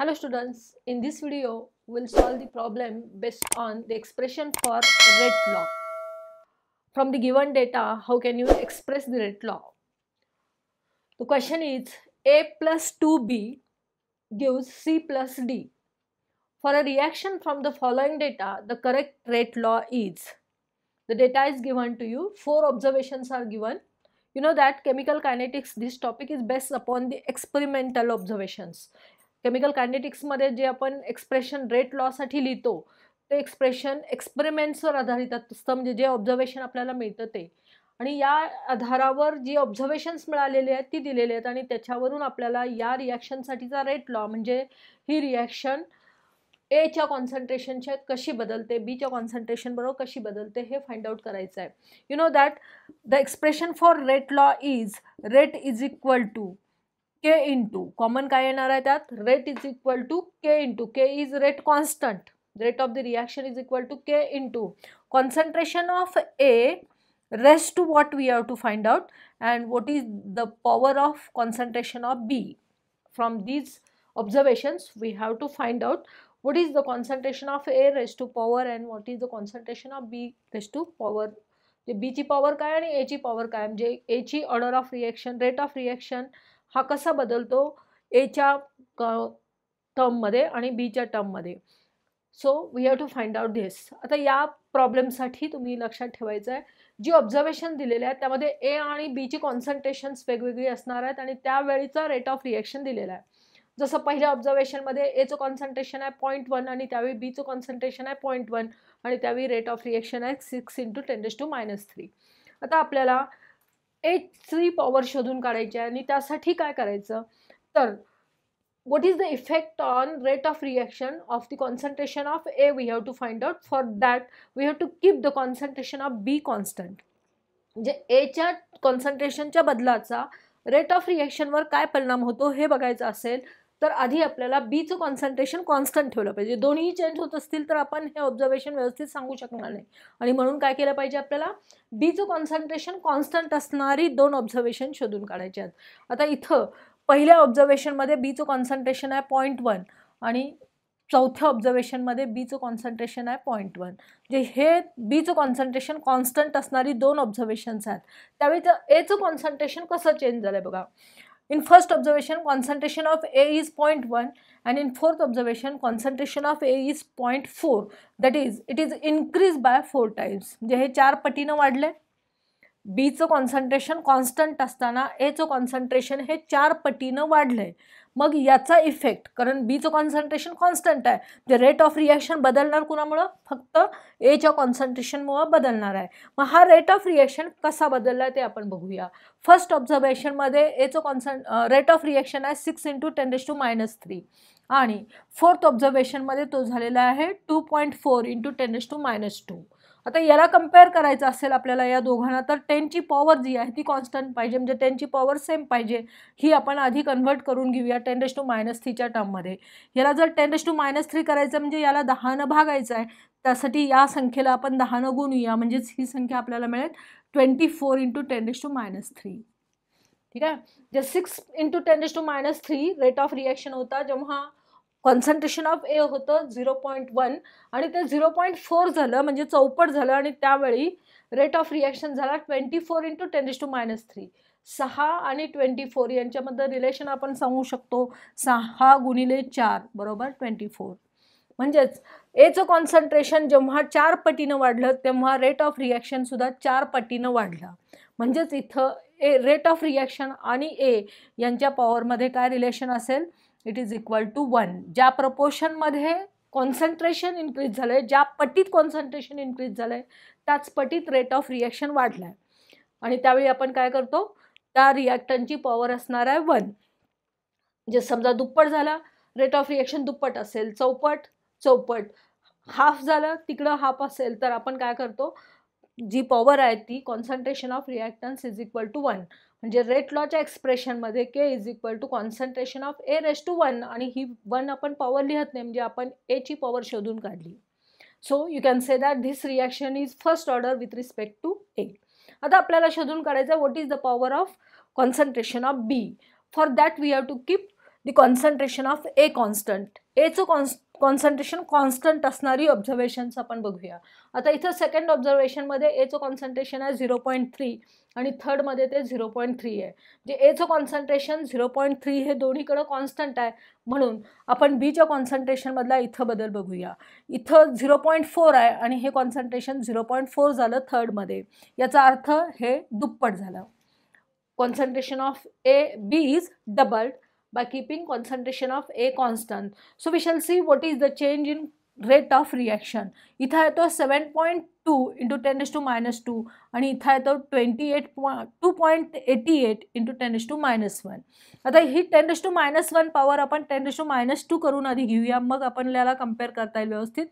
Hello students, in this video we'll solve the problem based on the expression for rate law. From the given data, how can you express the rate law? The question is A plus 2B gives C plus D. For a reaction from the following data, the correct rate law is. The data is given to you, four observations are given. You know that chemical kinetics, this topic is based upon the experimental observations. Chemical कायनेटिक्समध्ये जे आपण expression rate लॉसाठी लिहितो ते expression एक्सपेरिमेंट्सवर आधारित असतं म्हणजे जे observation आपल्याला मिळतं ते आणि या आधारावर जी ऑब्झर्वेशन्स मिळालेली आहेत ती दिलेली आहेत आणि त्याच्यावरून आपल्याला या रिॲक्शनसाठीचा रेट लॉ म्हणजे ही रिॲक्शन एच्या कॉन्सन्ट्रेशनच्या कशी बदलते बीच्या कॉन्सन्ट्रेशनबरोबर कशी बदलते हे फाइंड आउट करायचं आहे you know that the expression for rate law is rate is equal to K into common काय येणार आहे त्यात rate is equal to K into K is rate constant rate of the reaction is equal to K into concentration of A raise to what we have to find out and what is the power of concentration of B from these observations we have to find out what is the concentration of A raised to power and what is the concentration of B raised to power जे B ची power काय आणि A ची power काय म्हणजे A ची order of reaction rate of reaction हा कसा बदलतो एच्या क टर्ममध्ये आणि बीच्या टर्ममध्ये so we have to find out this आता या प्रॉब्लेमसाठी तुम्ही लक्षात ठेवायचं आहे जी ऑब्झर्वेशन दिलेले आहेत त्यामध्ये ए आणि बीची कॉन्सन्ट्रेशन्स वेगवेगळी असणार आहेत आणि त्यावेळीचा रेट ऑफ रिॲक्शन दिलेला आहे जसं पहिल्या ऑब्झर्वेशनमध्ये एचं कॉन्सन्ट्रेशन आहे पॉईंट वन आणि त्यावेळी बीचं कॉन्सन्ट्रेशन आहे पॉईंट वन आणि त्यावेळी रेट ऑफ रिॲक्शन आहे six into ten raise to minus three आता आपल्याला एच थ्री पॉवर शोधून काढायची आहे आणि त्यासाठी काय करायचं तर what is the effect on rate of reaction of the concentration of A we have to find out for that we have to keep the concentration of B constant म्हणजे एच्या कॉन्सन्ट्रेशनच्या बदलाचा रेट ऑफ रिॲक्शनवर काय परिणाम होतो हे बघायचं असेल तर आधी आपल्याला बीचं कॉन्सन्ट्रेशन कॉन्स्टंट ठेवलं पाहिजे दोन्ही चेंज होत असतील तर आपण हे ऑब्झर्वेशन व्यवस्थित सांगू शकणार नाही आणि म्हणून काय केलं पाहिजे आपल्याला बीचं कॉन्सन्ट्रेशन कॉन्स्टंट असणारी दोन ऑब्झर्वेशन शोधून काढायचे आहेत आता इथं पहिल्या ऑब्झर्वेशनमध्ये बीचं कॉन्सन्ट्रेशन आहे पॉईंट वन आणि चौथ्या ऑब्झर्वेशनमध्ये बीचं कॉन्सन्ट्रेशन आहे पॉईंट वन जे हे बीचं कॉन्सन्ट्रेशन कॉन्स्टंट असणारी दोन ऑब्झर्वेशन्स आहेत त्यावेळी तर एचं कॉन्सन्ट्रेशन कसं चेंज झालं आहे बघा in first observation concentration of A is point one and in fourth observation concentration of A is point four that is it is increase by four times म्हणजे हे चार पटीनं वाढले बीचं कॉन्सन्ट्रेशन कॉन्स्टंट असताना एचं कॉन्सन्ट्रेशन हे चार पटीनं वाढलं आहे मग याचा इफेक्ट कारण बीचं कॉन्सन्ट्रेशन कॉन्स्टंट आहे ते रेट ऑफ रिॲक्शन बदलणार कुणामुळं फक्त एच्या कॉन्सन्ट्रेशनमुळं बदलणार आहे मग हा रेट ऑफ रिॲक्शन कसा बदलला ते आपण बघूया फर्स्ट ऑब्झर्वेशनमध्ये एचं कॉन्सन रेट ऑफ रिॲक्शन आहे six into ten raise to minus three आणि फोर्थ ऑब्झर्वेशनमध्ये तो झालेला आहे two point four into ten raise to minus two आता याला कम्पेअर करायचं असेल आपल्याला या दोघांना तर टेनची पॉवर जी आहे ती कॉन्स्टंट पाहिजे म्हणजे टेनची पॉवर सेम पाहिजे ही आपण आधी कन्व्हर्ट करून घेऊया टेन डेश टू मायनस थ्रीच्या टर्ममध्ये याला जर ten raise to minus three करायचं म्हणजे याला दहानं भागायचं आहे त्यासाठी या संख्येला आपण दहानं गुणूया म्हणजेच ही संख्या आपल्याला मिळेल twenty four into ten raise to minus three ठीक आहे जे six into ten raise to minus three rate of reaction होता जेव्हा कॉन्सन्ट्रेशन ऑफ ए होतं झिरो पॉईंट वन आणि ते झिरो पॉईंट फोर झालं म्हणजे चौपट झालं आणि त्यावेळी रेट ऑफ रिॲक्शन झाला twenty four into ten raise to minus three सहा आणि ट्वेंटी फोर यांच्यामध्ये रिलेशन आपण सांगू शकतो सहा गुणिले चार बरोबर ट्वेंटी फोर म्हणजेच एचं कॉन्सन्ट्रेशन जेव्हा चार पटीनं वाढलं तेव्हा रेट ऑफ रिॲक्शनसुद्धा चार पटीनं वाढलं म्हणजेच इथं ए रेट ऑफ रिॲक्शन आणि ए यांच्या पॉवरमध्ये काय रिलेशन असेल it is equal to one ज्या प्रपोर्शनमध्ये कॉन्सन्ट्रेशन इन्क्रीज झालं आहे ज्या पटीत कॉन्सन्ट्रेशन इन्क्रीज झालं आहे त्याच पटीत रेट ऑफ रिॲक्शन वाढला आहे आणि त्यावेळी आपण काय करतो त्या रिॲक्टनची पॉवर असणार आहे वन जे समजा दुप्पट झाला रेट ऑफ रिॲक्शन दुप्पट असेल चौपट चौपट हाफ झालं तिकडं हाफ असेल तर आपण काय करतो जी पॉवर आहे ती concentration of reactants is equal to one म्हणजे रेट लॉच्या एक्सप्रेशनमध्ये K is equal to concentration of A raise to one आणि ही वन आपण पॉवर लिहत नाही म्हणजे आपण एची पॉवर शोधून काढली so you can say that this reaction is first order with respect to A आता आपल्याला शोधून काढायचं what is the power of concentration of B for that we have to keep the concentration of A constant एचं कॉन्स concentration constant असणारी observations आपण बघूया आता इथं सेकंड ऑब्झर्वेशनमध्ये एचं कॉन्सन्ट्रेशन आहे झिरो पॉईंट थ्री आणि थर्डमध्ये ते झिरो पॉईंट थ्री आहे जे एचं कॉन्सन्ट्रेशन झिरो पॉईंट थ्री हे दोन्हीकडं कॉन्स्टंट आहे म्हणून आपण बीच्या कॉन्सन्ट्रेशनमधला इथं बदल बघूया इथं झिरो पॉईंट फोर आहे आणि हे कॉन्सन्ट्रेशन झिरो पॉईंट फोर झालं थर्डमध्ये याचा अर्थ हे दुप्पट झालं concentration of A B is doubled by keeping concentration of A constant. So we shall see what is the change in rate of reaction. Itha 7.2 two into ten raise to minus two आणि इथं येतो twenty eight पॉ two point eighty eight into ten raise to minus one आता ही ten raise to minus one power आपण ten raise to minus two करून आधी घेऊया मग आपण याला कम्पेअर करता येईल व्यवस्थित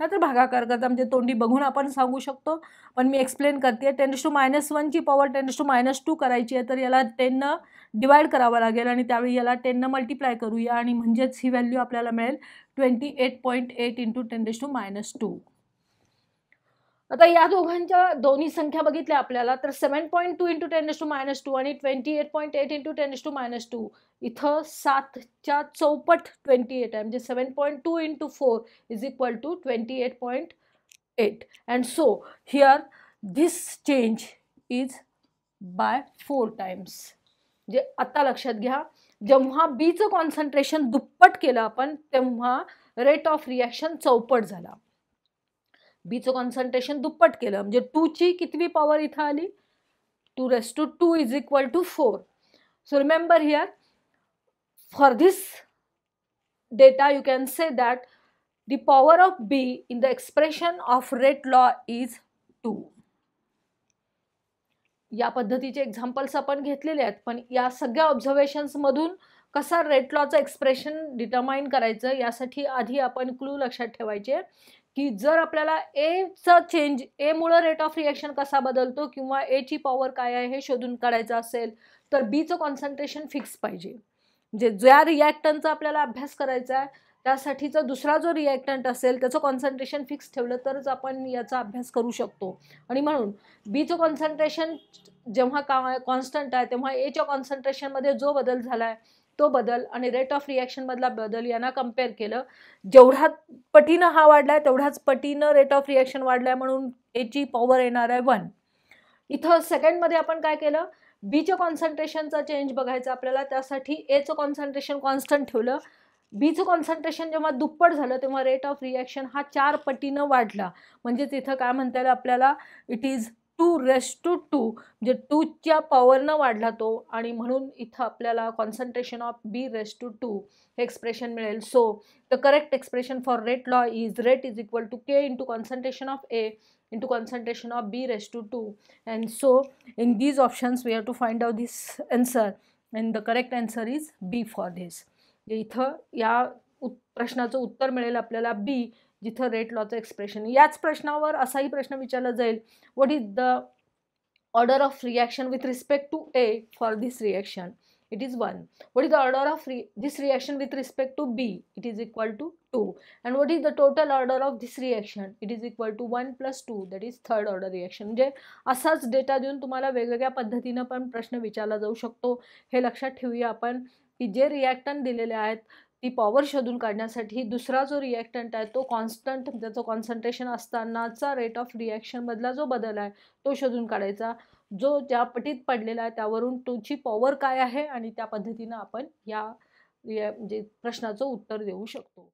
नाहीतर भागाकार करता म्हणजे तोंडी बघून आपण सांगू शकतो पण मी एक्सप्लेन करते टेन एस टू मायनस वनची power ten raise to minus two करायची आहे तर याला टेननं डिवाईड करावं लागेल आणि त्यावेळी याला टेननं मल्टिप्लाय करूया आणि म्हणजेच ही व्हॅल्यू आपल्याला मिळेल twenty eight point eight into ten raise to minus two आता या दोघांच्या दोन्ही संख्या बघितल्या आपल्याला तर seven point two into ten to minus two आणि twenty eight point eight into ten raise to minus two इथं सातच्या चौपट ट्वेंटी एट आहे म्हणजे seven point two into four is equal to twenty eight point eight and so here this change is by four times म्हणजे आता लक्षात घ्या जेव्हा बीचं कॉन्सन्ट्रेशन दुप्पट केलं आपण तेव्हा रेट ऑफ रिॲक्शन चौपट झाला बीचं कॉन्सन्ट्रेशन दुप्पट केलं म्हणजे टूची कितवी पॉवर इथं आली two raise to two is equal to four so remember here for this data you can say that the power of B in the expression of rate law is two या पद्धतीचे examples आपण घेतलेले आहेत पण या सगळ्या ऑब्झर्वेशन्समधून कसा rate लॉचं expression determine करायचं यासाठी आधी आपण क्लू लक्षात ठेवायचे की जर आपल्याला एचा चेंज ए मुळे रेट ऑफ रिॲक्शन कसा बदलतो किंवा एची पॉवर काय आहे हे शोधून काढायचं असेल तर बीचं कॉन्सन्ट्रेशन फिक्स पाहिजे म्हणजे ज्या रिॲक्टनचा आपल्याला अभ्यास करायचा आहे त्यासाठीचा दुसरा जो रिॲक्टंट असेल त्याचं कॉन्सन्ट्रेशन फिक्स ठेवलं तरच आपण याचा अभ्यास करू शकतो आणि म्हणून बीचं कॉन्सन्ट्रेशन जेव्हा का कॉन्स्टंट आहे तेव्हा एच्या कॉन्सन्ट्रेशनमध्ये जो बदल झाला आहे तो बदल आणि रेट ऑफ रिॲक्शनमधला बदल यांना कम्पेअर केलं जेवढा पटीनं हा वाढला आहे तेवढाच पटीनं रेट ऑफ रिॲक्शन वाढला आहे म्हणून एची पॉवर येणार आहे वन इथं सेकंडमध्ये आपण काय केलं बीचं कॉन्सन्ट्रेशनचा चेंज बघायचा आपल्याला त्यासाठी एचं कॉन्सन्ट्रेशन कॉन्स्टंट ठेवलं बीचं कॉन्सन्ट्रेशन जेव्हा दुप्पट झालं तेव्हा रेट ऑफ रिॲक्शन हा चार पटीनं वाढला म्हणजे इथं काय म्हणता येईल आपल्याला it is two raise to two म्हणजे टूच्या पॉवरनं वाढला तो आणि म्हणून इथं आपल्याला concentration of B raise to two हे एक्सप्रेशन मिळेल so the correct expression for rate law is rate is equal to K into concentration of A into concentration of B raise to two and so in these options we have to find out this answer and the correct answer is B for this इथं या प्रश्नाचं उत्तर मिळेल आपल्याला बी जिथं rate लॉचं expression याच प्रश्नावर असाही प्रश्न विचारला जाईल what is the order of reaction with respect to A for this reaction it is one what is the order of रि this reaction with respect to B it is equal to two and what is the total order of this reaction it is equal to one plus two that is third order reaction म्हणजे असाच data देऊन तुम्हाला वेगवेगळ्या पद्धतीनं पण प्रश्न विचारला जाऊ शकतो हे लक्षात ठेवूया आपण की जे रिॲक्टन दिलेले आहेत ती पॉवर शोधून काढण्यासाठी दुसरा जो रिॲक्टंट आहे तो कॉन्स्टंट त्याचं कॉन्सन्ट्रेशन असतानाचा रेट ऑफ रिॲक्शनमधला जो बदल आहे तो शोधून काढायचा जो ज्या पटीत पडलेला आहे त्यावरून तोची पॉवर काय आहे आणि त्या पद्धतीनं आपण या म्हणजे प्रश्नाचं उत्तर देऊ शकतो